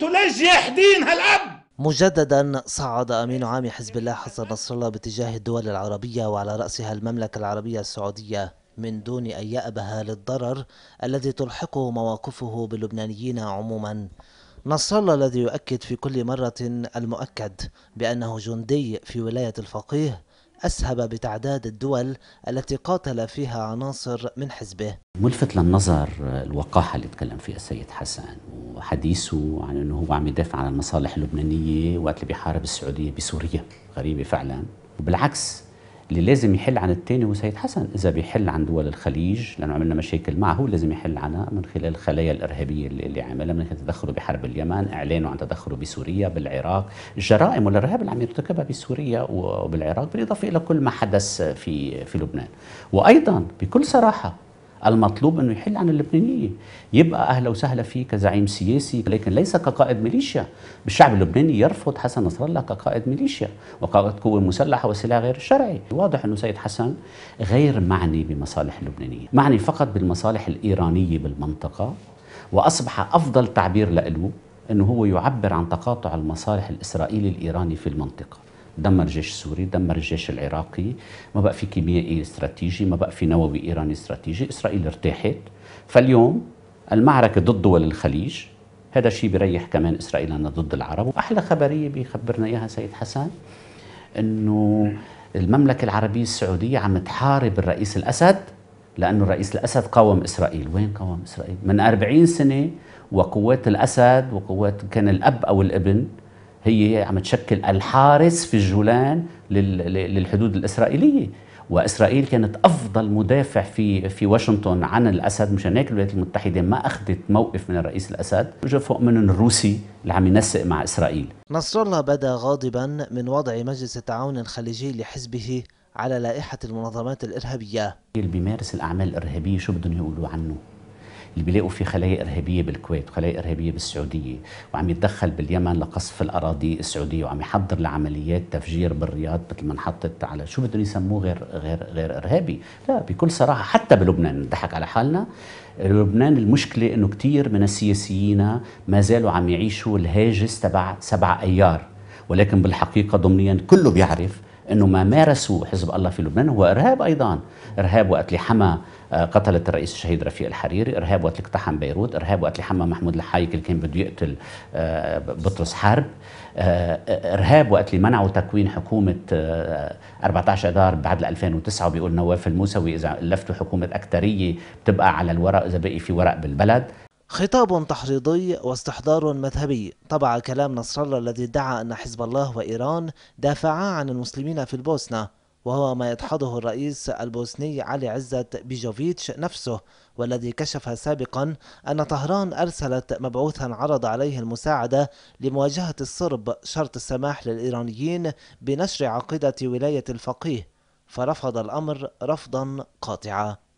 تنجح دين هالأب مجددا صعد أمين عام حزب الله حسن نصر الله باتجاه الدول العربية وعلى رأسها المملكة العربية السعودية من دون أن يأبه للضرر الذي تلحقه مواقفه باللبنانيين عموما نصر الله الذي يؤكد في كل مرة المؤكد بأنه جندي في ولاية الفقيه أسهب بتعداد الدول التي قاتل فيها عناصر من حزبه ملفت للنظر الوقاحة اللي تكلم فيها السيد حسن وحديثه عن أنه هو عم يدافع عن المصالح اللبنانية وقت اللي بيحارب السعودية بسوريا غريبة فعلا وبالعكس اللي لازم يحل عن الثاني هو سيد حسن اذا بيحل عن دول الخليج لانه عملنا مشاكل معه هو لازم يحل عنها من خلال الخلايا الارهابيه اللي, اللي عملها من خلال تدخله بحرب اليمن اعلانه عن تدخله بسوريا بالعراق الجرائم والارهاب اللي عم يرتكبها بسوريا وبالعراق بالاضافه الى كل ما حدث في في لبنان وايضا بكل صراحه المطلوب انه يحل عن اللبنانيه يبقى اهلا وسهلا فيه كزعيم سياسي لكن ليس كقائد ميليشيا الشعب اللبناني يرفض حسن نصر الله كقائد ميليشيا وقائد قوه مسلحه وسلاح غير شرعي واضح انه سيد حسن غير معني بمصالح اللبنانيه معني فقط بالمصالح الايرانيه بالمنطقه واصبح افضل تعبير له انه هو يعبر عن تقاطع المصالح الاسرائيلي الايراني في المنطقه دمر الجيش السوري دمر الجيش العراقي ما بقى في كيميائي استراتيجي ما بقى في نووي إيراني استراتيجي إسرائيل ارتاحت فاليوم المعركة ضد دول الخليج هذا الشيء بيريح كمان إسرائيل أنها ضد العرب وأحلى خبرية بيخبرنا إياها سيد حسن أنه المملكة العربية السعودية عم تحارب الرئيس الأسد لأنه الرئيس الأسد قاوم إسرائيل وين قاوم إسرائيل؟ من 40 سنة وقوات الأسد وقوات كان الأب أو الابن هي عم تشكل الحارس في الجولان للحدود الإسرائيلية وإسرائيل كانت أفضل مدافع في في واشنطن عن الأسد مشان هيك الولايات المتحدة ما أخذت موقف من الرئيس الأسد وجا فوق من الروسي اللي عم ينسق مع إسرائيل نصر الله بدا غاضبا من وضع مجلس التعاون الخليجي لحزبه على لائحة المنظمات الإرهابية اللي بيمارس الأعمال الإرهابية شو بدهم يقولوا عنه اللي بيلاقوا في خلايا ارهابيه بالكويت وخلايا ارهابيه بالسعوديه وعم يتدخل باليمن لقصف الاراضي السعوديه وعم يحضر لعمليات تفجير بالرياض مثل ما انحطت على شو بدهم يسموه غير غير غير ارهابي لا بكل صراحه حتى بلبنان نضحك على حالنا لبنان المشكله انه كثير من السياسيين ما زالوا عم يعيشوا الهاجس تبع سبع ايار ولكن بالحقيقه ضمنيا كله بيعرف انه ما مارسوا حزب الله في لبنان هو ارهاب ايضا ارهاب وقت اللي حمى آه، قتلت الرئيس الشهيد رفيق الحريري ارهاب وقت اللي اقتحم بيروت ارهاب وقت اللي حمى محمود الحايك اللي كان بده يقتل آه، بطرس حرب آه، ارهاب وقت اللي منعوا تكوين حكومه 14 اذار بعد 2009 وبيقول نواف الموسوي اذا لفتوا حكومه اكثريه بتبقى على الورق اذا بقي في ورق بالبلد خطاب تحريضي واستحضار مذهبي طبع كلام نصر الله الذي ادعى أن حزب الله وإيران دافعا عن المسلمين في البوسنة وهو ما يدحضه الرئيس البوسني علي عزت بيجوفيتش نفسه والذي كشف سابقا أن طهران أرسلت مبعوثا عرض عليه المساعدة لمواجهة الصرب شرط السماح للإيرانيين بنشر عقيدة ولاية الفقيه فرفض الأمر رفضا قاطعا